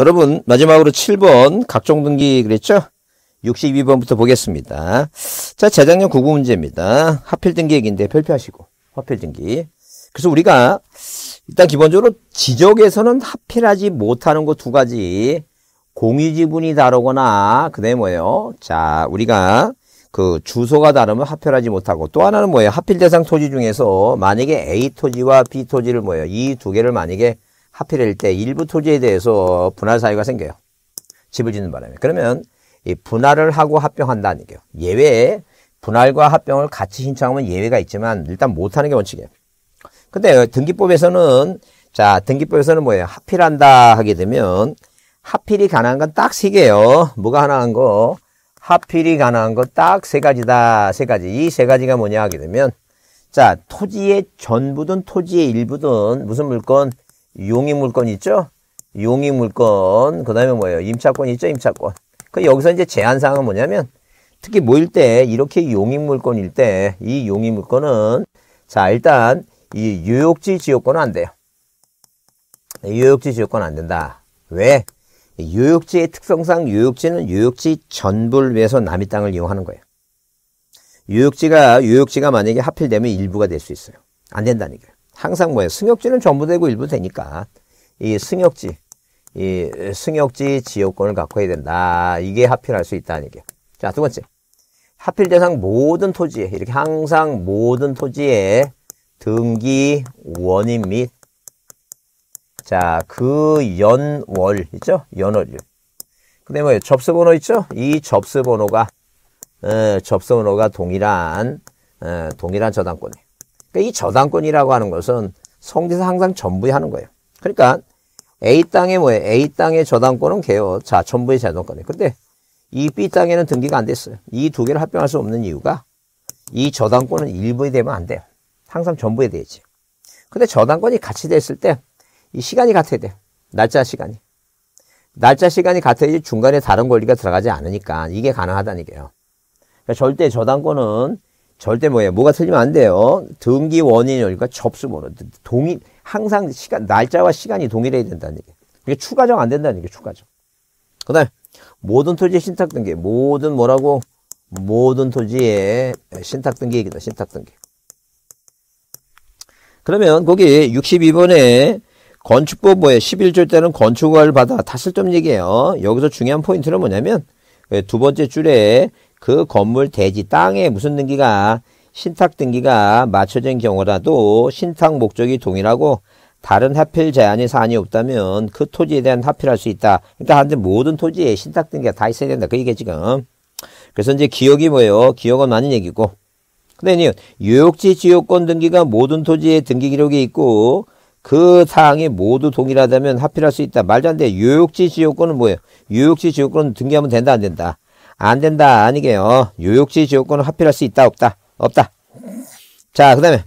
여러분 마지막으로 7번 각종 등기 그랬죠? 62번부터 보겠습니다. 자 재작년 9구 문제입니다. 하필 등기 얘기인데 별표하시고 화필 등기. 그래서 우리가 일단 기본적으로 지적에서는 하필하지 못하는 거 두 가지 공유지분이 다르거나 그다음에 뭐예요? 자 우리가 그 주소가 다르면 합필하지 못하고 또 하나는 뭐예요? 합필 대상 토지 중에서 만약에 A 토지와 B 토지를 뭐예요? 이 두 개를 만약에 합필일 때 일부 토지에 대해서 분할 사유가 생겨요. 집을 짓는 바람에. 그러면 이 분할을 하고 합병한다는 얘기예요. 예외에 분할과 합병을 같이 신청하면 예외가 있지만 일단 못하는 게 원칙이에요. 근데 등기법에서는 자 등기법에서는 뭐예요? 합필한다 하게 되면 합필이 가능한 건 딱 세 개예요. 뭐가 가능한 거? 합필이 가능한 거 딱 세 가지다. 세 가지. 이 세 가지가 뭐냐 하게 되면 자 토지의 전부든 토지의 일부든 무슨 물건 용의 물건 있죠? 용의 물건. 그 다음에 뭐예요? 임차권 있죠? 임차권. 그 여기서 이제 제한사항은 뭐냐면 특히 모일 때 이렇게 용인 물건일 때 이 용인 물건은 자 일단 이 유역지 지역권은 안 돼요. 유역지 지역권 은안 된다. 왜? 유역지의 특성상 유역지는 유역지 전부를 위해서 남의 땅을 이용하는 거예요. 유역지가 유역지가 만약에 하필되면 일부가 될 수 있어요. 안 된다는 거예요 항상 뭐예요? 승역지는 전부 되고 일부 되니까 이 승역지, 이 승역지 지역권을 갖고 해야 된다. 이게 하필할 수 있다는 얘기예요. 자, 두 번째. 하필 대상 모든 토지에 이렇게 항상 모든 토지에 등기 원인 및 자, 그 연월 있죠? 연월일. 근데 뭐예요 접수번호 있죠? 이 접수번호가 어, 접수번호가 동일한 어, 동일한 저당권이에요. 그러니까 이 저당권이라고 하는 것은 성지에서 항상 전부에하는 거예요. 그러니까 A 땅에 뭐예요? A 땅의 저당권은 개요. 자, 전부의 자동권이에요. 그런데 이 B 땅에는 등기가 안 됐어요. 이 두 개를 합병할 수 없는 이유가 이 저당권은 일부에 되면 안 돼요. 항상 전부에 되지. 근데 저당권이 같이 됐을 때 이 시간이 같아야 돼요. 날짜 시간이. 날짜 시간이 같아야지 중간에 다른 권리가 들어가지 않으니까 이게 가능하다는 얘기예요. 그러니까 절대 저당권은 절대 뭐예요? 뭐가 틀리면 안 돼요. 등기 원인 열과 그러니까 접수 번호 동일 항상 시간 날짜와 시간이 동일해야 된다는 얘기. 그게 추가적 안 된다는 얘기. 추가적. 그다음 모든 토지 의 신탁 등기 모든 뭐라고 모든 토지의 신탁 등기 얘기다. 신탁 등기. 그러면 거기 62번에 건축법 뭐에 11조 때는 건축을 받아 다쓸점 얘기예요. 여기서 중요한 포인트는 뭐냐면 두 번째 줄에 그 건물 대지 땅에 무슨 등기가 신탁 등기가 맞춰진 경우라도 신탁 목적이 동일하고 다른 하필 제한이 사안이 없다면 그 토지에 대한 하필할 수 있다. 그러니까 한데 모든 토지에 신탁 등기가 다 있어야 된다. 그 얘기 지금. 그래서 이제 기억이 뭐예요? 기억은 많은 얘기고. 근데 유역지 지역권 등기가 모든 토지에 등기 기록이 있고 그 사항이 모두 동일하다면 하필할 수 있다. 말도 안 돼. 유역지 지역권은 뭐예요? 유역지 지역권은 등기하면 된다 안 된다. 안 된다. 아니게요. 유욕지 지역권을 합필할 수 있다. 없다. 없다. 자, 그 다음에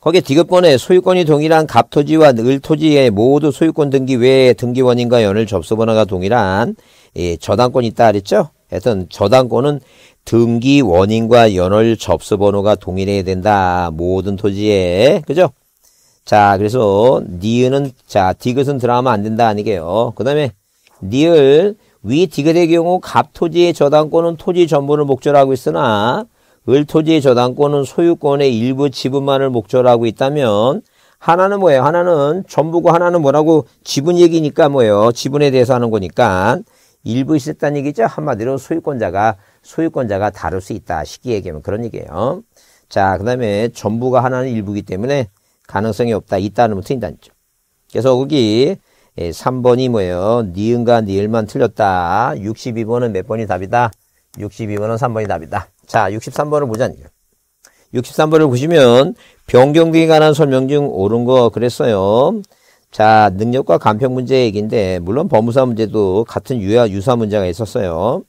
거기에 디귿권의 소유권이 동일한 갑토지와 을토지의 모두 소유권 등기 외에 등기원인과 연을 접수번호가 동일한 예, 저당권이 있다 그랬죠? 하여튼 저당권은 등기 원인과 연을 접수 번호가 동일해야 된다. 모든 토지에. 그죠? 자, 그래서 니은은 자, 디귿은 들어가면 안 된다 아니게요. 그다음에 니을 위 디귿의 경우 갑토지의 저당권은 토지 전부를 목적으로 하고 있으나 을토지의 저당권은 소유권의 일부 지분만을 목적으로 하고 있다면 하나는 뭐예요? 하나는 전부고 하나는 뭐라고 지분 얘기니까 뭐예요? 지분에 대해서 하는 거니까 일부 있었다는 얘기죠. 한마디로 소유권자가 소유권자가 다룰 수 있다. 쉽게 얘기하면 그런 얘기예요. 자, 그 다음에 전부가 하나는 일부기 때문에 가능성이 없다. 있다는 틀린다는 거죠. 그래서 거기 3번이 예, 뭐예요? 니은과 니을만 틀렸다. 62번은 몇 번이 답이다? 62번은 3번이 답이다. 자, 63번을 보자 63번을 보시면 변경 등에 관한 설명 중 옳은 거 그랬어요. 자, 능력과 간평 문제 얘기인데 물론 법무사 문제도 같은 유야 유사 문제가 있었어요.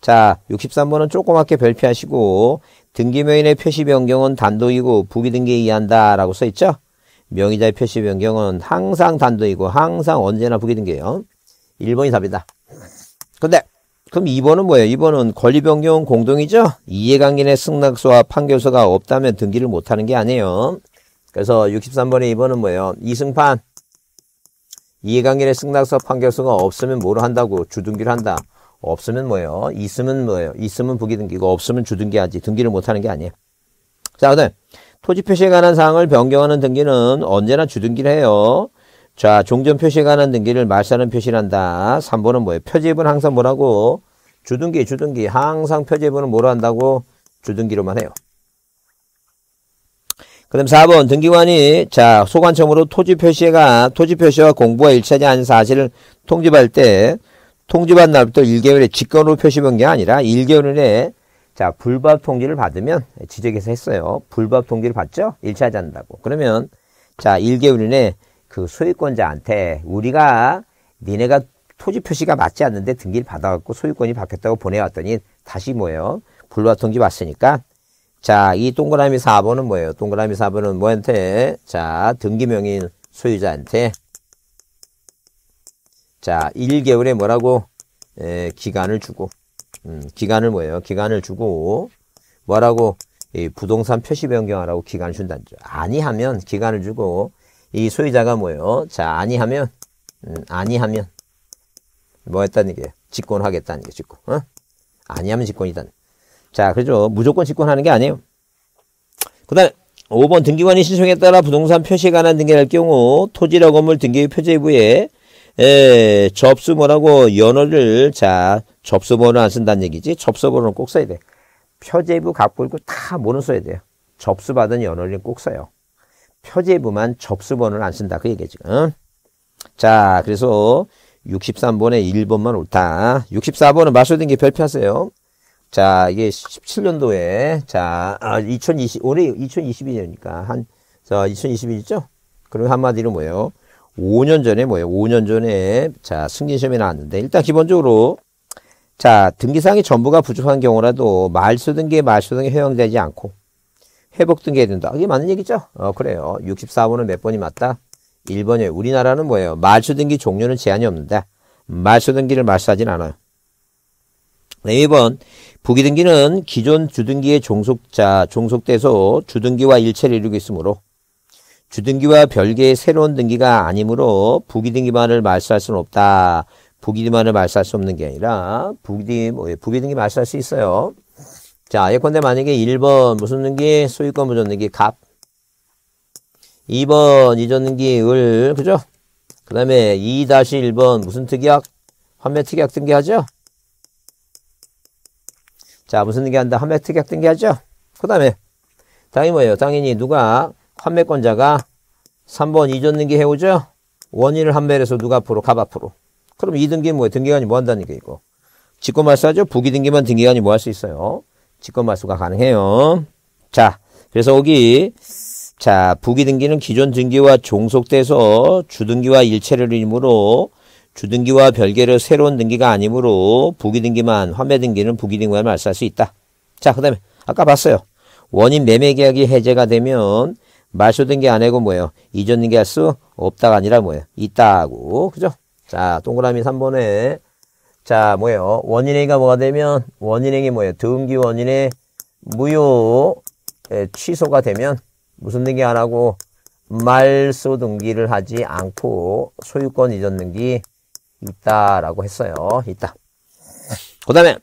자, 63번은 조그맣게 별표하시고 등기명인의 표시 변경은 단독이고 부기등기에 의한다라고 써 있죠? 명의자의 표시 변경은 항상 단도이고 항상 언제나 부기등기예요. 1번이 답이다. 근데 그럼 2번은 뭐예요? 2번은 권리 변경 공동이죠? 이해관계의 승낙서와 판결서가 없다면 등기를 못하는 게 아니에요. 그래서 63번의 2번은 뭐예요? 이승판 이해관계의 승낙서 판결서가 없으면 뭐로 한다고? 주등기를 한다. 없으면 뭐예요? 있으면 뭐예요? 있으면 부기등기고 없으면 주등기하지. 등기를 못하는 게 아니에요. 자, 그다음 토지 표시에 관한 사항을 변경하는 등기는 언제나 주등기를 해요. 자, 종전 표시에 관한 등기를 말살는 표시한다. 를 3번은 뭐예요? 표지입은 항상 뭐라고? 주등기, 주등기. 항상 표지입은 뭐로 한다고? 주등기로만 해요. 그 다음 4번 등기관이 자 소관청으로 토지 표시가 토지 표시와 공부가 일치하지 않은 사실을 통지할 때통지받는 날부터 1개월 에 직권으로 표시 변경이 아니라 1개월 내에 자, 불법 통지를 받으면 지적에서 했어요. 불법 통지를 받죠? 일차 잔다고. 그러면 자, 1개월 이내 그 소유권자한테 우리가 니네가 토지 표시가 맞지 않는데 등기를 받아갖고 소유권이 바뀌었다고 보내왔더니 다시 뭐예요? 불법 통지 받으니까 자, 이 동그라미 4번은 뭐예요? 동그라미 4번은 뭐한테? 자, 등기명인 소유자한테 자, 1개월에 뭐라고 에, 기간을 주고 음, 기간을 뭐예요? 기간을 주고 뭐라고 이 부동산 표시 변경하라고 기간을 준다죠 아니하면 기간을 주고 이 소유자가 뭐예요? 자 아니하면 음, 아니하면 뭐 했다는 게 직권하겠다는 게 직권. 어? 아니하면 직권이다. 자 그죠? 무조건 직권하는 게 아니에요. 그다음 에 5번 등기관이 신청에 따라 부동산 표시에 관한 등기할 경우 토지라 건물 등기 표제부에 에, 예, 접수번호하고 연호를 자 접수번호 안 쓴다는 얘기지 접수번호는 꼭 써야 돼. 표제부 갖고 있고다번는 써야 돼요. 접수받은 연호를 꼭 써요. 표제부만 접수번호를 안 쓴다 그 얘기지. 응? 자 그래서 63번에 1번만 옳다. 64번은 마술된 게 별표하세요. 자 이게 17년도에 자 아, 2020 올해 2022년이니까 한자 2022죠? 그리고 한마디로 뭐예요? 5년 전에 뭐예요? 5년 전에 자 승진시험이 나왔는데 일단 기본적으로 자 등기사항이 전부가 부족한 경우라도 말소 등기에 말소 등기 허용되지 않고 회복 등기해야 된다. 이게 맞는 얘기죠? 어 그래요. 64번은 몇 번이 맞다? 1번이에요. 우리나라는 뭐예요? 말소 등기 종류는 제한이 없는데 말소 등기를 말소하진 않아요. 네, 2번 부기등기는 기존 주등기의 종속자 종속돼서 주등기와 일체를 이루고 있으므로 주등기와 별개의 새로운 등기가 아니므로 부기등기만을 말소할 수는 없다. 부기등기만을 말소할 수 없는 게 아니라 부기등, 뭐, 예, 부기등기 말소할 수 있어요. 자, 예컨대 만약에 1번 무슨 등기? 소유권 보존 등기 갑. 2번 이전 등기 을, 그죠? 그 다음에 2-1번 무슨 특약? 환매 특약 등기하죠? 자, 무슨 등기한다? 환매 특약 등기하죠? 그 다음에 당연히 뭐예요? 당연히 누가 판매권자가 3번 이전등기 해오죠? 원인을 판매해서 누가 앞으로? 갑 앞으로. 그럼 이등기 뭐예요? 등기관이 뭐 한다는 얘기고. 직권말소하죠 부기등기만 등기관이 뭐 할 수 있어요? 직권말소가 가능해요. 자, 그래서 여기 자, 부기등기는 기존 등기와 종속돼서 주등기와 일체를 이므로 주등기와 별개로 새로운 등기가 아니므로 부기등기만 환매등기는 부기등기만 말살수 있다. 자, 그 다음에 아까 봤어요. 원인 매매계약이 해제가 되면 말소된 게 아니고 뭐예요? 잊었는 게 할 수 없다가 아니라 뭐예요? 있다고. 그죠? 자, 동그라미 3번에 자, 뭐예요? 원인행위가 뭐가 되면 원인행위 뭐예요? 등기 원인의 무효 예, 취소가 되면 무슨 등기 안 하고 말소 등기를 하지 않고 소유권 잊었는 게 있다라고 했어요. 있다. 그 다음에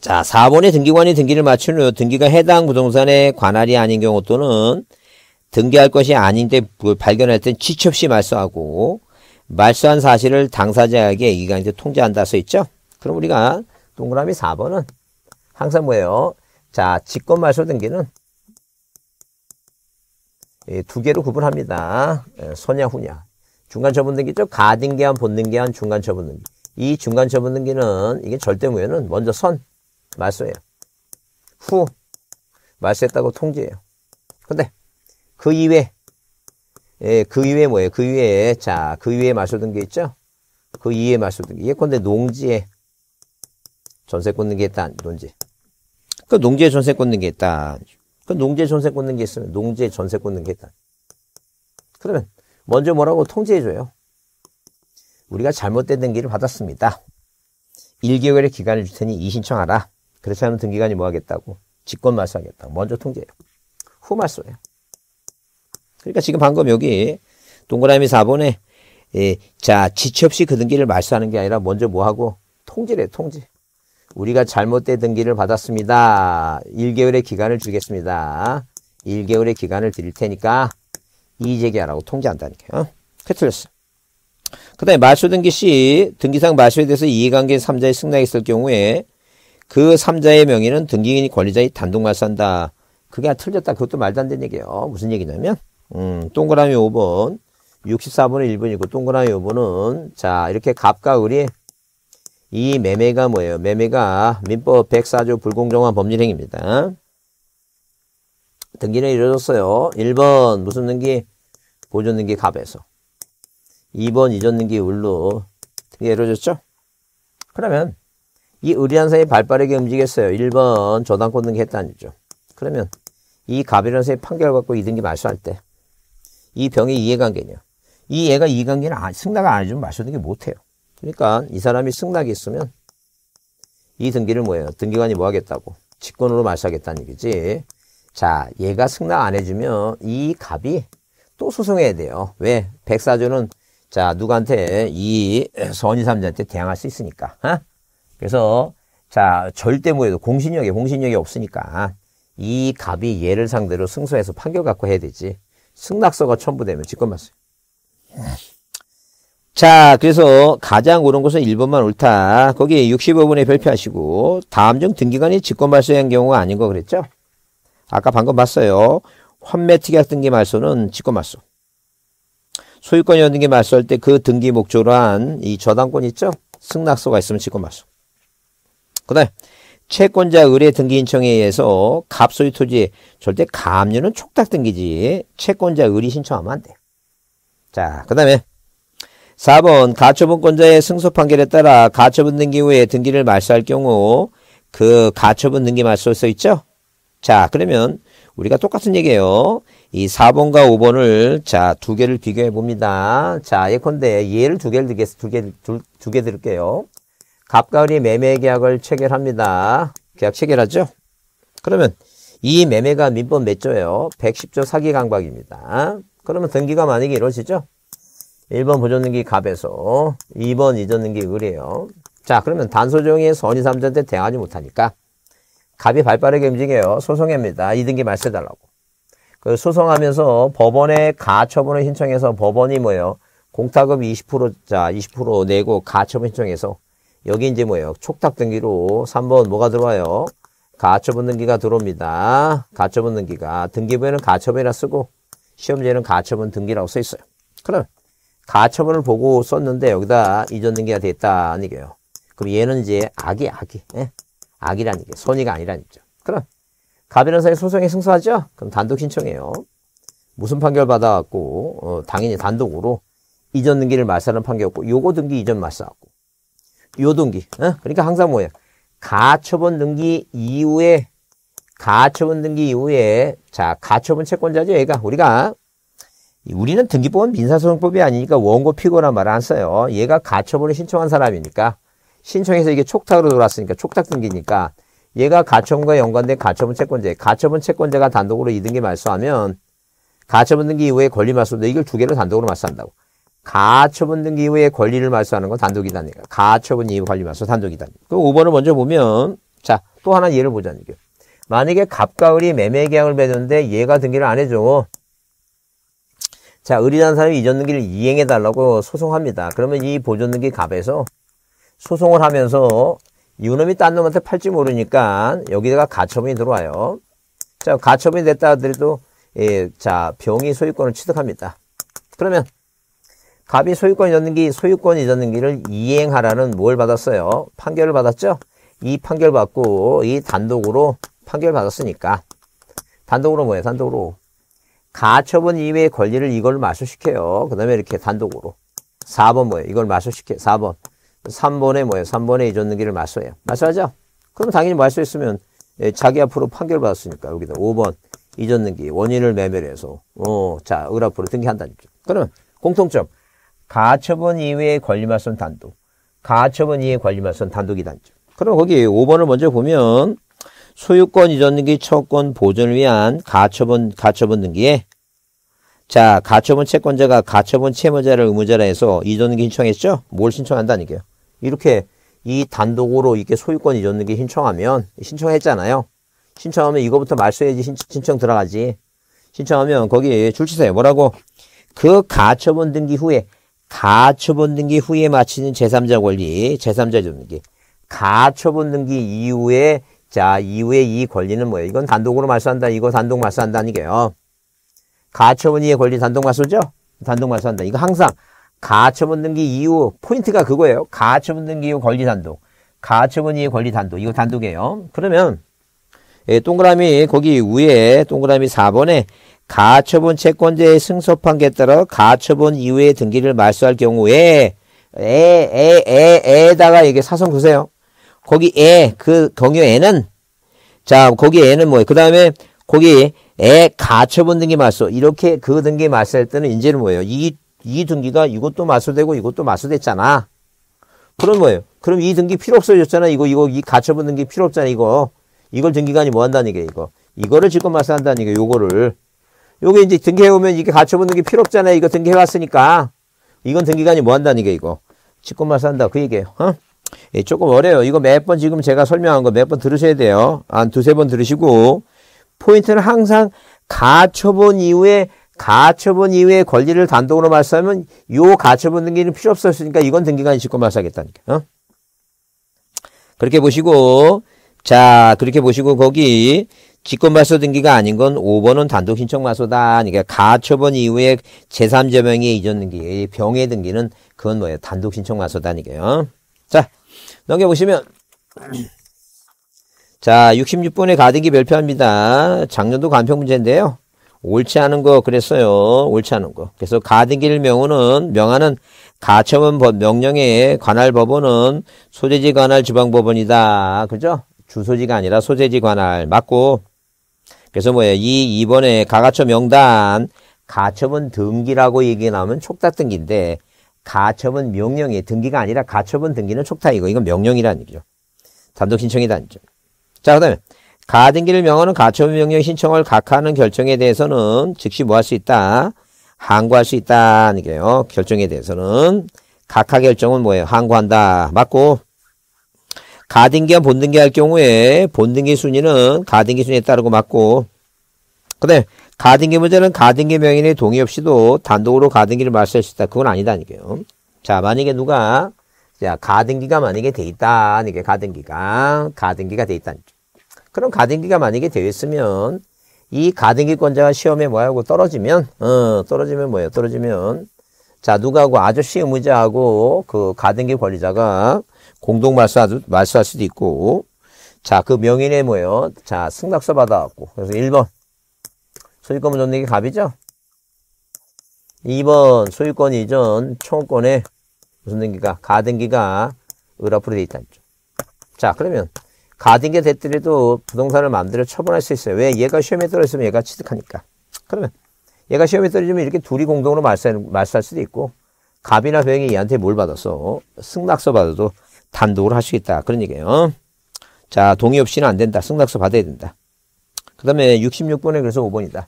자, 4번의 등기관이 등기를 맞춘 후 등기가 해당 부동산의 관할이 아닌 경우 또는 등기할 것이 아닌데 발견할 땐 지체 없이 말소하고 말소한 사실을 당사자에게 이관제 통지한다 써 있죠. 그럼 우리가 동그라미 4번은 항상 뭐예요? 자, 직권 말소 등기는 예, 두 개로 구분합니다. 예, 소냐 후냐. 중간 처분 등기죠. 가등기한 본등기한 중간 처분 등기. 이 중간 처분 등기는 이게 절대 무효는 먼저 선 말소예요. 후 말소했다고 통지해요 근데 그 이외 예, 그 이외 뭐예요? 그 이외에 자, 그 이외에 말소된 게 있죠? 그 이외에 말소된 게 예컨대 농지에 전세 꽂는 게 있다. 농지. 그 농지에 전세 꽂는 게 있다. 그 농지에 전세 꽂는 게 있으면 농지에 전세 꽂는 게 있다. 그러면 먼저 뭐라고 통지해 줘요. 우리가 잘못된 등기를 받았습니다. 1개월의 기간을 줄 테니 이 신청하라. 그렇지 않으면 등기관이 뭐 하겠다고? 직권 말소하겠다 먼저 통제해요. 후 말소해요. 그러니까 지금 방금 여기 동그라미 4번에 예, 자 지체 없이 그 등기를 말소하는 게 아니라 먼저 뭐하고? 통제래 통제. 우리가 잘못된 등기를 받았습니다. 1개월의 기간을 주겠습니다. 1개월의 기간을 드릴 테니까 이의제기하라고 통제한다니까요. 그게 틀렸어. 그 다음에 말소 등기 시 등기상 말소에 대해서 이해관계 인 3자의 승낙이 있을 경우에 그 3자의 명의는 등기인 이 권리자의 단독만 산다. 그게 아, 틀렸다. 그것도 말도 안 되는 얘기예요. 무슨 얘기냐면 음, 동그라미 5번 6 4번은1번이고 동그라미 5번은 자 이렇게 갑과 을이 이 매매가 뭐예요? 매매가 민법 104조 불공정한 법률행위입니다. 등기는 이루어졌어요. 1번 무슨 등기? 보존 등기 갑에서 2번 이전 등기 을로 등기 이루어졌죠? 그러면 이 의리한선이 발빠르게 움직였어요. 1번 저당권 등기 했다는 얘기죠. 그러면 이 가비란선이 판결 받고 이등기 말소할 때 이병의 이해관계냐. 이 얘가 이해관계는 아, 승낙을 안 해주면 말소등기 못해요. 그러니까 이 사람이 승낙이 있으면 이 등기를 뭐예요? 등기관이 뭐 하겠다고? 직권으로 말소하겠다는 얘기지. 자, 얘가 승낙 안 해주면 이 갑이 또 소송해야 돼요. 왜? 백사조는 자 누구한테 이 선의삼자한테 대항할 수 있으니까. 어? 그래서 자 절대무예도 공신력이 공신력이 없으니까 이 갑이 얘를 상대로 승소해서 판결 갖고 해야 되지. 승낙서가 첨부되면 직권맞어요. 자, 그래서 가장 옳은 것은 1번만 옳다. 거기에 65분에 별표하시고 다음 중 등기관이 직권 말소한 경우가 아닌 거 그랬죠? 아까 방금 봤어요. 환매 특약 등기 말소는 직권 말소. 소유권 연등기 말소할 때 그 등기 목조로 한 이 저당권 있죠? 승낙서가 있으면 직권 말소. 그 다음 채권자 의뢰 등기 신청에 의해서 갑소유 토지 절대 감압는 촉탁 등기지 채권자 의뢰 신청하면 안 돼. 자, 그 다음에 4번 가처분권자의 승소 판결에 따라 가처분 등기 후에 등기를 말소할 경우 그 가처분 등기 말소서 있죠? 자, 그러면 우리가 똑같은 얘기예요. 이 4번과 5번을 자, 두 개를 비교해 봅니다. 자, 예컨대 예를 두 개를 드겠, 두 개, 두, 두개 드릴게요. 갑가을이 매매 계약을 체결합니다. 계약 체결하죠? 그러면 이 매매가 민법 몇 조예요? 110조 사기 강박입니다. 그러면 등기가 만약에 이루어지죠? 1번 보존등기 갑에서 2번 이전등기 을이요자 그러면 단소종의 선의 3자한 대항하지 못하니까 갑이 발빠르게 움직여요. 소송입니다. 2등기 말세달라고. 그 소송하면서 법원에 가처분을 신청해서 법원이 뭐예요? 공탁금 20%자 20% 내고 가처분 신청해서 여기 이제 뭐예요? 촉탁 등기로 3번 뭐가 들어와요? 가처분 등기가 들어옵니다. 가처분 등기가 등기부에는 가처분이라 쓰고 시험지에는 가처분 등기라고 써 있어요. 그럼 가처분을 보고 썼는데 여기다 이전 등기가 됐다 아니게요. 그럼 얘는 이제 악이 악이 예? 악이라는 게 손이가 아니라는 거죠. 그럼 가변호사의 소송에 승소하죠? 그럼 단독 신청해요. 무슨 판결 받아갖고 어, 당연히 단독으로 이전 등기를 말살는판결이고 요거 등기 이전 말살하고 요동기. 어? 그러니까 항상 뭐예요? 가처분 등기 이후에 가처분 등기 이후에 자 가처분 채권자죠 얘가 우리가 우리는 등기법은 민사소송법이 아니니까 원고 피고란 말을 안 써요. 얘가 가처분을 신청한 사람이니까 신청해서 이게 촉탁으로 돌았으니까 촉탁 등기니까 얘가 가처분과 연관된 가처분 채권자 가처분 채권자가 단독으로 이등기 말소하면 가처분 등기 이후에 권리 말소인데 이걸 두개로 단독으로 말소한다고. 가처분 등기 이후에 권리를 말소하는 건단독이단이니다 가처분 이후 관리 말소 단독이단그 5번을 먼저 보면 자 또 하나 예를 보자는 게. 요 만약에 갑과을이 매매 계약을 맺었는데 얘가 등기를 안 해줘. 자, 을이라는 사람이 이전 등기를 이행해달라고 소송합니다. 그러면 이 보존 등기 갑에서 소송을 하면서 이놈이 딴 놈한테 팔지 모르니까 여기다가 가처분이 들어와요. 자, 가처분이 됐다 하더라도 예, 자, 병이 소유권을 취득합니다. 그러면 갑이 소유권 이전등기, 소유권 이전등기를 이행하라는 뭘 받았어요? 판결을 받았죠? 이 판결 받고 이 단독으로 판결 받았으니까 단독으로 뭐예요? 단독으로 가처분 이외의 권리를 이걸 마수시켜요. 그 다음에 이렇게 단독으로 4번 뭐예요? 이걸 마수시켜 4번 3번에 뭐예요? 3번에 이전등기를 마수해요. 마수하죠? 그럼 당연히 뭐 할수있으면 예, 자기 앞으로 판결 받았으니까 여기다 5번 이전등기 원인을 매멸해서 어, 자, 을 앞으로 등기한다는 거죠. 그러면 공통점 가처분 이외의 권리말선 단독. 가처분 이외의 권리말선 단독이 단점. 그럼 거기 5번을 먼저 보면 소유권 이전 등기 처권 보존을 위한 가처분 가처분 등기에 자 가처분 채권자가 가처분 채무자를 의무자라 해서 이전 등기 신청했죠? 뭘 신청한다는 얘기예요. 이렇게 이 단독으로 이렇게 소유권 이전 등기 신청하면 신청했잖아요. 신청하면 이거부터 말소해야지 신청 들어가지. 신청하면 거기에 줄치세요. 뭐라고? 그 가처분 등기 후에 가처분 등기 후에 마치는 제3자 권리, 제3자 등기. 가처분 등기 이후에 자, 이후에 이 권리는 뭐예요? 이건 단독으로 말소한다. 이거 단독 말소한다니게요 가처분 이의 권리 단독 말소죠? 단독 말소한다. 이거 항상 가처분 등기 이후 포인트가 그거예요. 가처분 등기 이후 권리 단독. 가처분 이의 권리 단독. 이거 단독이에요. 그러면 예, 동그라미 거기 위에 동그라미 4번에 가처분 채권자의 승소 판결에 따라 가처분 이후의 등기를 말소할 경우에 에, 에, 에, 에다가 이게 사선 그세요. 거기 에, 그 경우에는 자, 거기 에는 뭐예요? 그 다음에 거기 에 가처분 등기 말소 이렇게 그 등기 말소할 때는 이제는 뭐예요? 이, 이 등기가 이것도 말소되고 이것도 말소됐잖아. 그럼 뭐예요? 그럼 이 등기 필요 없어졌잖아. 이거 이거 이 가처분 등기 필요 없잖아. 이거 이걸 등기관이 뭐 한다는 얘기게 이거 이거를 지금 말소한다는 얘기게 요거를 요게 이제 등기해오면 이게 갖춰보는 게 필요 없잖아요. 이거 등기해왔으니까. 이건 등기관이 뭐 한다는 게 이거. 직권만 산다. 그 얘기예요. 어? 예, 조금 어려요. 이거 몇 번 지금 제가 설명한 거 몇 번 들으셔야 돼요. 한 두세 번 들으시고. 포인트는 항상 가처분 이후에 가처분 이후에 권리를 단독으로 말씀하면요 가처분 등기는 필요 없었으니까 이건 등기관이 직권 말사겠다는 게. 어? 그렇게 보시고 자 그렇게 보시고 거기 직권 발소 등기가 아닌 건 5번은 단독 신청 말소다. 그러니까 가처분 이후에 제3자 명의 이전 등기, 병의 등기는 그건 뭐예요? 단독 신청 말소다니까요. 자, 넘겨보시면 자, 66번의 가등기 별표합니다. 작년도 간평 문제인데요. 옳지 않은 거 그랬어요. 옳지 않은 거. 그래서 가등기를 명호는 명하는 가처분 명령에 관할 법원은 소재지 관할 지방법원이다. 그죠? 주소지가 아니라 소재지 관할 맞고 그래서 뭐예요? 이 2번에 가가처 명단 가처분 등기라고 얘기 나오면 촉탁 등기인데 가처분 명령이 등기가 아니라 가처분 등기는 촉탁이고 이건 명령이라는 얘기죠. 단독 신청이다 아니죠. 자, 그다음에 가등기를 명하는 가처분 명령 신청을 각하는 결정에 대해서는 즉시 뭐 할 수 있다? 항고할 수 있다는 게요. 결정에 대해서는 각하 결정은 뭐예요? 항고한다. 맞고 가등기와 본등기 할 경우에 본등기 순위는 가등기 순위에 따르고 맞고 근데 가등기 문제는 가등기 명인의 동의 없이도 단독으로 가등기를 말할 수 있다. 그건 아니다니까요. 자 만약에 누가 자 가등기가 만약에 돼 있다. 이게 가등기가 가등기가 돼 있다. 그럼 가등기가 만약에 되어 있으면 이 가등기권자가 시험에 뭐하고 떨어지면 어 떨어지면 뭐예요? 떨어지면 자 누가하고 아저씨 의무자하고 그 가등기 권리자가 공동 말소할, 말소할 수도 있고 자, 그명인 뭐예요? 자, 승낙서 받아왔고 그래서 1번 소유권 전내기 갑이죠? 2번 소유권 이전 총권에 무슨 등기가? 가등기가 을앞으로 돼 있다는 자, 그러면 가등기가 됐더라도 부동산을 마음대로 처분할 수 있어요. 왜? 얘가 시험에 떨어졌으면 얘가 취득하니까. 그러면 얘가 시험에 떨어지면 이렇게 둘이 공동으로 말살, 할 수도 있고 갑이나 병이 얘한테 뭘 받았어? 승낙서 받아도 단독으로 할 수 있다. 그런 얘기예요. 자, 동의 없이는 안 된다. 승낙서 받아야 된다. 그 다음에 66번에 그래서 5번이다.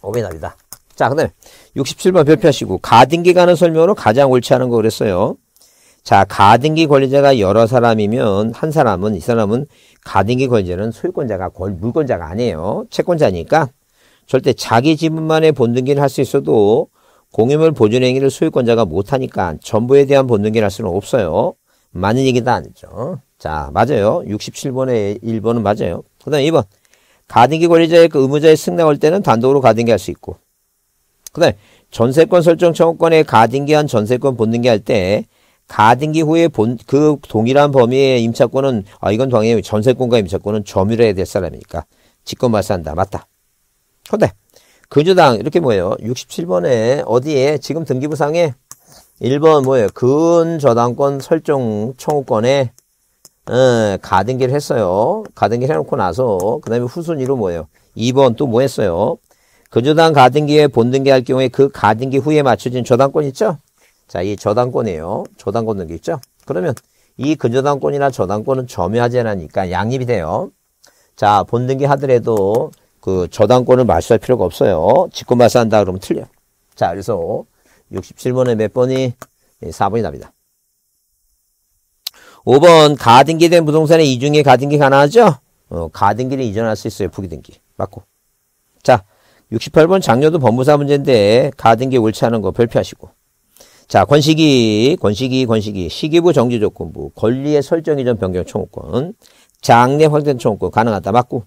5번이 답이다. 자, 그 다음에 67번 별표하시고 가등기 가는 설명으로 가장 옳지 않은 거 그랬어요. 자, 가등기 권리자가 여러 사람이면 한 사람은 이 사람은 가등기 권리자는 소유권자가 물권자가 아니에요. 채권자니까 절대 자기 지분만의 본등기를 할 수 있어도 공유물 보존 행위를 소유권자가 못하니까 전부에 대한 본능이랄 수는 없어요. 맞는 얘기도 아니죠. 자, 맞아요. 67번에 1번은 맞아요. 그 다음에 2번. 가등기 권리자의 그 의무자의 승낙할 때는 단독으로 가등기 할 수 있고. 그 다음에 전세권 설정 청구권에 가등기한 전세권 본등기 할때 가등기 후에 본, 그 동일한 범위의 임차권은, 아, 이건 당연히 전세권과 임차권은 점유를 해야 될 사람이니까. 직권 발사한다. 맞다. 근데 근저당 이렇게 뭐예요? 67번에 어디에 지금 등기부상에 1번 뭐예요? 근저당권 설정 청구권에 어, 가등기를 했어요. 가등기를 해놓고 나서 그 다음에 후순위로 뭐예요? 2번 또 뭐 했어요? 근저당 가등기에 본등기할 경우에 그 가등기 후에 맞춰진 저당권 있죠? 자, 이 저당권이에요. 저당권 등기 있죠? 그러면 이 근저당권이나 저당권은 점유하지 않으니까 양립이 돼요. 자, 본등기 하더라도 그 저당권을 마시할 필요가 없어요. 직권 마시한다 그러면 틀려. 자, 그래서 67번에 몇 번이? 4번이 예, 납니다. 5번 가등기된 부동산에 이중에 가등기 가능하죠? 어, 가등기를 이전할 수 있어요. 부기등기. 맞고. 자, 68번 장려도 법무사 문제인데 가등기 옳지 않은 거 별표하시고. 자, 권식이, 권식이, 권식이, 시기부 정지조건부, 권리의 설정 이전 변경 청구권, 장례 확정 청구권 가능하다. 맞고.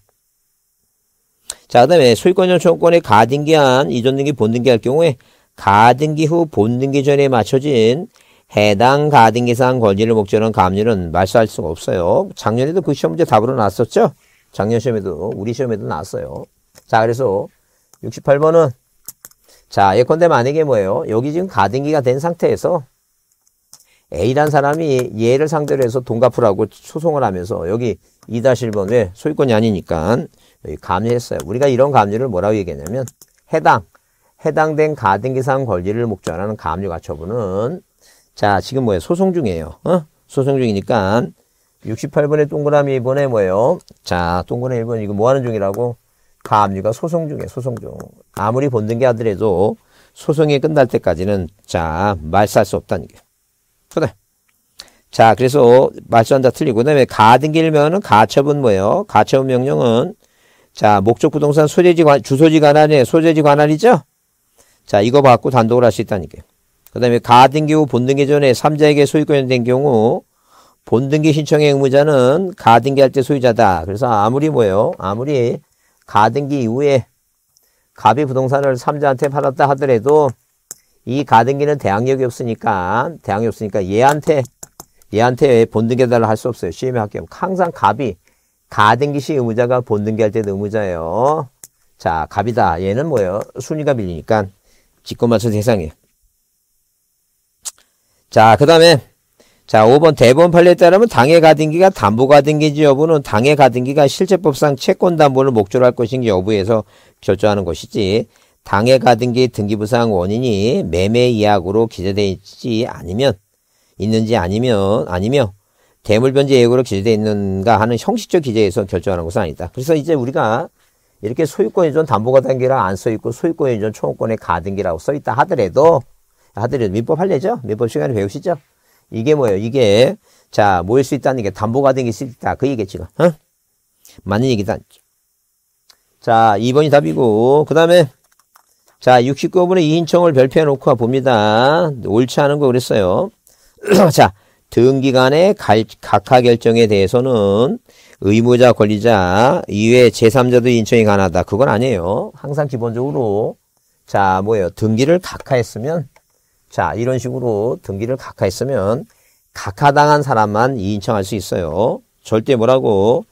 자, 그 다음에 소유권 요청권의 가등기한 이전등기 본등기할 경우에 가등기 후 본등기 전에 맞춰진 해당 가등기상 권리를 목적으로 한 가압류는 말소할 수가 없어요. 작년에도 그 시험 문제 답으로 나왔었죠? 작년 시험에도 우리 시험에도 나왔어요. 자 그래서 68번은 자 예컨대 만약에 뭐예요? 여기 지금 가등기가 된 상태에서 A란 사람이 얘를 상대로 해서 돈 갚으라고 소송을 하면서 여기 2-1번 왜 소유권이 아니니까 여기 감리했어요. 우리가 이런 감리를 뭐라고 얘기했냐면 해당 해당된 가등기상 권리를 목적으로 하는 감리 가처분은 자 지금 뭐예요 소송 중이에요. 어? 소송 중이니까 68번에 동그라미 1번에 뭐예요? 자 동그라미 1번 이거 뭐 하는 중이라고? 감리가 소송 중에 소송 중. 아무리 본등기 하더라도 소송이 끝날 때까지는 자말살수 없다는 게. 그래. 자, 그래서 말소한다 틀리고 그다음에 가등 길면은 가처분 뭐예요? 가처분 명령은 자, 목적 부동산 소재지 관, 주소지 관할에 소재지 관할이죠? 자, 이거 받고 단독을 할 수 있다니까요. 그 다음에 가등기 후 본등기 전에 3자에게 소유권이 된 경우 본등기 신청의 의무자는 가등기 할 때 소유자다. 그래서 아무리 뭐예요? 아무리 가등기 이후에 갑이 부동산을 3자한테 팔았다 하더라도 이 가등기는 대항력이 없으니까 대항력이 없으니까 얘한테 얘한테 본등기 달라할 수 없어요. 시험에 합격. 항상 갑이 가등기 시 의무자가 본등기 할 때도 의무자예요. 자, 갑이다. 얘는 뭐예요? 순위가 밀리니까 직권 맞춰서 해상이에요. 자, 그 다음에 자, 5번 대본 판례에 따르면 당의 가등기가 담보 가등기지 여부는 당의 가등기가 실제법상 채권 담보를 목적로할 것인지 여부에서 결정하는 것이지 당해 가등기 등기부상 원인이 매매 이약으로 기재되어 있지 아니면 있는지 아니면 아니며 대물변제 예고로 기재되어 있는가 하는 형식적 기재에서 결정하는 것은 아니다. 그래서 이제 우리가 이렇게 소유권 이전 담보가 등기라 안 써 있고 소유권 이전 총권의 가등기라고 써 있다 하더라도 하더라도 민법 할래죠? 민법 시간에 배우시죠? 이게 뭐예요? 이게 자 모일 수 있다는 게 담보가 등기 수 있다 그 얘기겠지 어? 맞는 얘기다. 자 2번이 답이고 그 다음에 자, 69분의 2인총을 별표해 놓고 봅니다. 옳지 않은 거 그랬어요. 자, 등기간의 각하결정에 대해서는 의무자, 권리자, 이외 제3자도 인정이 가능하다. 그건 아니에요. 항상 기본적으로 자, 뭐예요? 등기를 각하했으면 자, 이런 식으로 등기를 각하했으면 각하당한 사람만 이인청할 수 있어요. 절대 뭐라고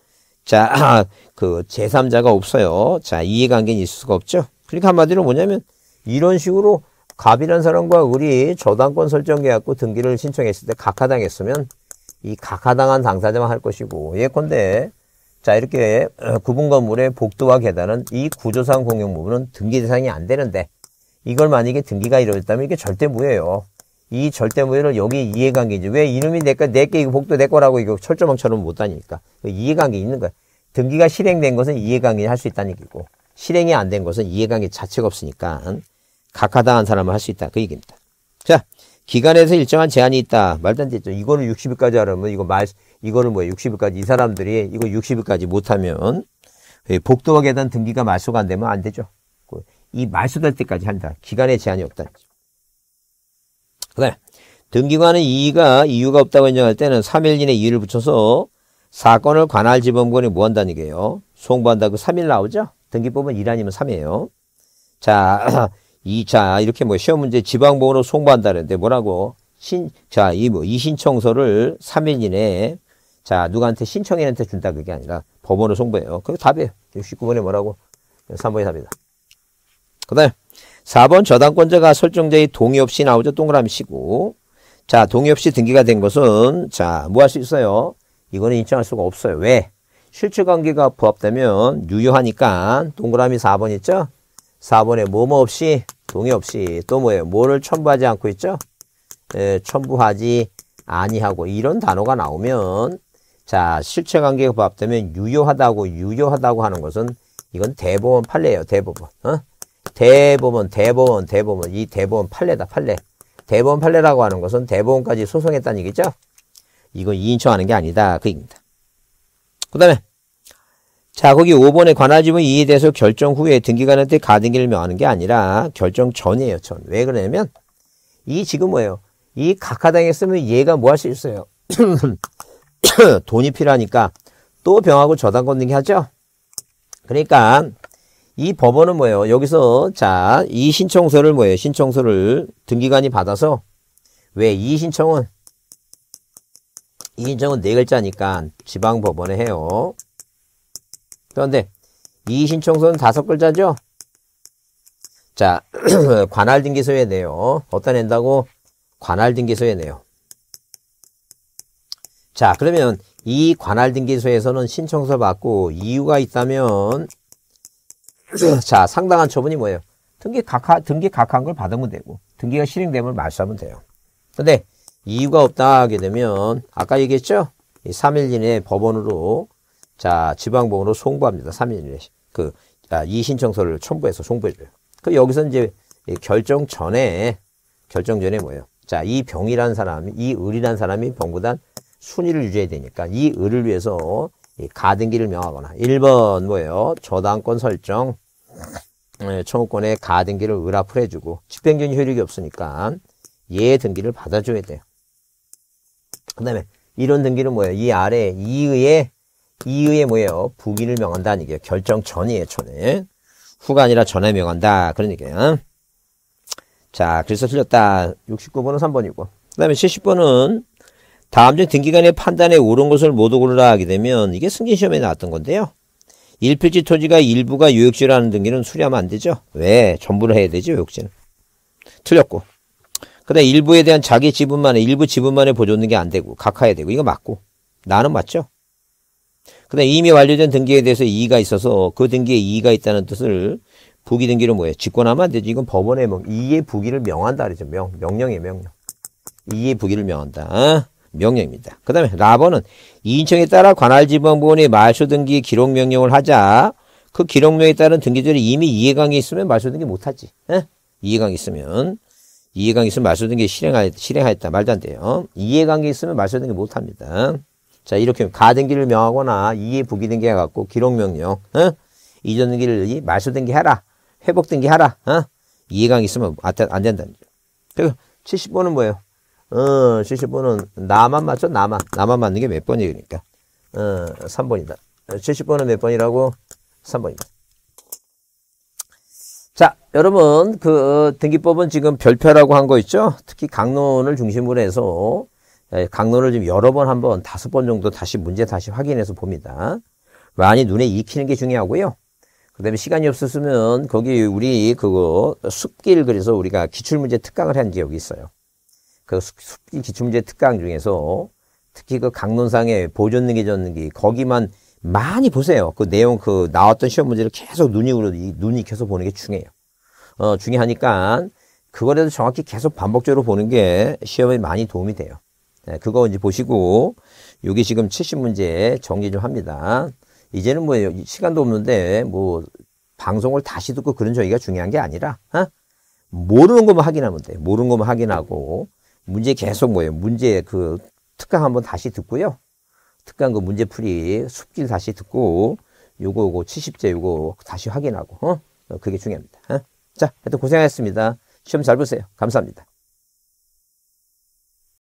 자, 그 제3자가 없어요. 자, 이해관계는 있을 수가 없죠. 그러니까 한마디로 뭐냐면 이런 식으로 갑이라는 사람과 우리 저당권 설정해갖고 등기를 신청했을 때 각하당했으면 이 각하당한 당사자만 할 것이고 예컨대 자 이렇게 어, 구분 건물의 복도와 계단은 이 구조상 공용 부분은 등기 대상이 안 되는데 이걸 만약에 등기가 이루어졌다면 이게 절대 무예요. 이 절대 무예를 여기 이해관계지 인왜 이놈이 내가 내게 이거 복도 내 거라고 이거 철조망처럼 못 다니니까 이해관계 있는 거야. 등기가 실행된 것은 이해관계 할 수 있다는 얘기고 실행이 안 된 것은 이해관계 자체가 없으니까 각하당한 사람을 할 수 있다. 그 얘기입니다. 자, 기간에서 일정한 제한이 있다. 말도 안 되죠. 이거는 60일까지 하려면 이거 말 이거는 뭐예요? 60일까지 이 사람들이 이거 60일까지 못하면 예, 복도와 계단 등기가 말소가 안 되면 안 되죠. 그, 이 말소될 때까지 한다. 기간에 제한이 없다. 그다음 등기관은 이의가 이유가 없다고 인정할 때는 3일 이내 이유를 붙여서 사건을 관할 지범권이 뭐한다는 얘기예요. 송부한다. 고 3일 나오죠? 등기법은 1아니면 3이에요. 자, 2자 이렇게 뭐 시험 문제 지방보호로 송부한다는데 뭐라고 신자이 뭐이 뭐, 신청서를 3일 이내에 자 누구한테 신청인한테 준다 그게 아니라 법원으로 송부해요. 그 답이에요. 19번에 뭐라고 3번이 답이다. 그다음 4번 저당권자가 설정자의 동의 없이 나오죠. 동그라미 치고 자 동의 없이 등기가 된 것은 자뭐 할 수 있어요? 이거는 인정할 수가 없어요. 왜? 실체관계가 부합되면 유효하니까 동그라미 4번 있죠? 4번에 뭐뭐 없이 동의 없이 또 뭐예요? 뭐를 첨부하지 않고 있죠? 에, 예, 첨부하지 아니하고 이런 단어가 나오면 자 실체관계가 부합되면 유효하다고 유효하다고 하는 것은 이건 대법원 판례예요 대법원 어? 대법원 대법원 대법원 이 대법원 판례다 판례 대법원 판례라고 하는 것은 대법원까지 소송했다는 얘기죠 이건 이인청하는 게 아니다 그 얘기입니다 그 다음에 자국이 5번에 관할 지분 이에 대해서 결정 후에 등기관한 테 가등기를 명하는 게 아니라 결정 전이에요. 전. 왜 그러냐면 이 지금 뭐예요? 이 각하당했으면 얘가 뭐 할 수 있어요? 돈이 필요하니까 또 병하고 저당 건는게 하죠? 그러니까 이 법원은 뭐예요? 여기서 자 이 신청서를 뭐예요? 신청서를 등기관이 받아서 왜 이 신청은 이인정은 네 글자니까 지방법원에 해요. 그런데 이의신청서는 다섯 글자죠? 자, 관할등기소에 내요. 어디다 낸다고? 관할등기소에 내요. 자, 그러면 이 관할등기소에서는 신청서 받고 이유가 있다면 자, 상당한 처분이 뭐예요? 등기 각하, 등기 각한 걸 받으면 되고 등기가 실행되면 말소하면 돼요. 근데 이유가 없다 하게 되면 아까 얘기했죠? 이 3일 이내 법원으로 자 지방법원으로 송부합니다. 3일 이내 그 아, 이신청서를 첨부해서 송부해줘요. 그 여기서 이제 결정 전에 결정 전에 뭐예요? 자 이 병이란 사람이 이 을이란 사람이 병보단 순위를 유지해야 되니까 이 을을 위해서 가등기를 명하거나 1번 뭐예요? 저당권 설정 예, 청구권의 가등기를 을앞을 해주고 집행전 효력이 없으니까 예 등기를 받아줘야 돼요. 그 다음에 이론 등기는 뭐예요? 이 아래 이의에이의에 뭐예요? 부기를 명한다 이게 결정 전이에요. 전에. 후가 아니라 전에 명한다. 그런 얘기예요. 자, 그래서 틀렸다. 69번은 3번이고. 그 다음에 70번은 다음 중 등기관의 판단에 옳은 것을 모두 고르라 하게 되면 이게 승진시험에 나왔던 건데요. 일필지 토지가 일부가 유역지라는 등기는 수리하면 안 되죠. 왜? 전부를 해야 되죠 유역지는. 틀렸고. 그다 음 일부에 대한 자기 지분만의 일부 지분만의 보존는게 안 되고 각하야 되고 이거 맞고 나는 맞죠. 그다 음 이미 완료된 등기에 대해서 이의가 있어서 그 등기에 이의가 있다는 뜻을 부기 등기로 뭐예요? 직권하면 안 되지. 이건 법원에뭐 이의 부기를 명한다 그러죠. 명, 명령이에 명령. 이의 부기를 명한다. 아, 명령입니다. 그 다음에 라번은 이인청에 따라 관할지방보원의 말소 등기 기록 명령을 하자 그 기록명에 따른 등기들이 이미 이해관계 있으면 말소 등기 못하지. 어? 이해관계 있으면. 이해관계 있으면 말소등계 실행하, 실행하였다. 말도 안 돼요. 이해관계 있으면 말소등계 못합니다. 자, 이렇게 가등기를 명하거나 이해 부기등기해 갖고 기록명령, 어? 이전등기를 말소등기 하라. 회복등기 하라. 어? 이해관계 있으면 안된다 70번은 뭐예요? 어, 70번은 나만 맞죠? 나만. 나만 맞는 게 몇 번이니까. 그러니까? 어, 3번이다. 70번은 몇 번이라고? 3번입다 자, 여러분 그 등기법은 지금 별표라고 한 거 있죠? 특히 강론을 중심으로 해서 예, 강론을 지금 여러 번 한번 다섯 번 정도 다시 문제 다시 확인해서 봅니다. 많이 눈에 익히는 게 중요하고요. 그다음에 시간이 없었으면 거기 우리 그거 숲길 그래서 우리가 기출문제 특강을 한기억이 있어요. 그 숲길 기출문제 특강 중에서 특히 그 강론상의 보존능기 전는기 거기만 많이 보세요. 그 내용 그 나왔던 시험 문제를 계속 눈이으로 눈이 계속 보는 게 중요해요. 어, 중요하니까 그거라도 정확히 계속 반복적으로 보는 게 시험에 많이 도움이 돼요. 네, 그거 이제 보시고 여기 지금 70문제 정리 좀 합니다. 이제는 뭐 시간도 없는데 뭐 방송을 다시 듣고 그런 저희가 중요한 게 아니라 어? 모르는 것만 확인하면 돼요. 모르는 것만 확인하고 문제 계속 뭐예요? 문제 그 특강 한번 다시 듣고요. 특강그 문제풀이 숙길 다시 듣고 요거 요거 70제 요거 다시 확인하고 어? 그게 중요합니다. 어? 자, 하여튼 고생하셨습니다. 시험 잘 보세요. 감사합니다.